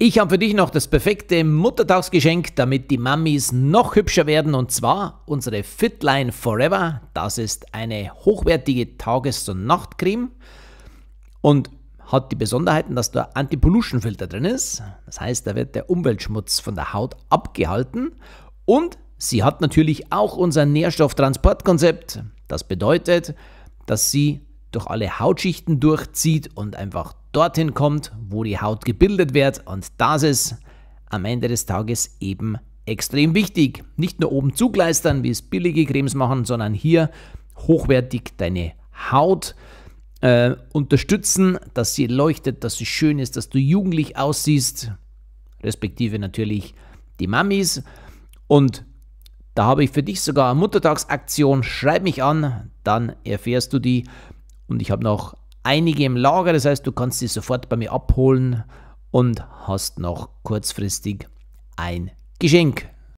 Ich habe für dich noch das perfekte Muttertagsgeschenk, damit die Mammis noch hübscher werden und zwar unsere Fitline Forever. Das ist eine hochwertige Tages- und Nachtcreme und hat die Besonderheiten, dass da Anti-Pollution-Filter drin ist. Das heißt, da wird der Umweltschmutz von der Haut abgehalten und sie hat natürlich auch unser Nährstofftransportkonzept. Das bedeutet, dass sie durch alle Hautschichten durchzieht und einfach dorthin kommt, wo die Haut gebildet wird. Und das ist am Ende des Tages eben extrem wichtig. Nicht nur oben zugleistern, wie es billige Cremes machen, sondern hier hochwertig deine Haut äh, unterstützen, dass sie leuchtet, dass sie schön ist, dass du jugendlich aussiehst, respektive natürlich die Mamis. Und da habe ich für dich sogar eine Muttertagsaktion. Schreib mich an, dann erfährst du die. Und ich habe noch einige im Lager, das heißt, du kannst sie sofort bei mir abholen und hast noch kurzfristig ein Geschenk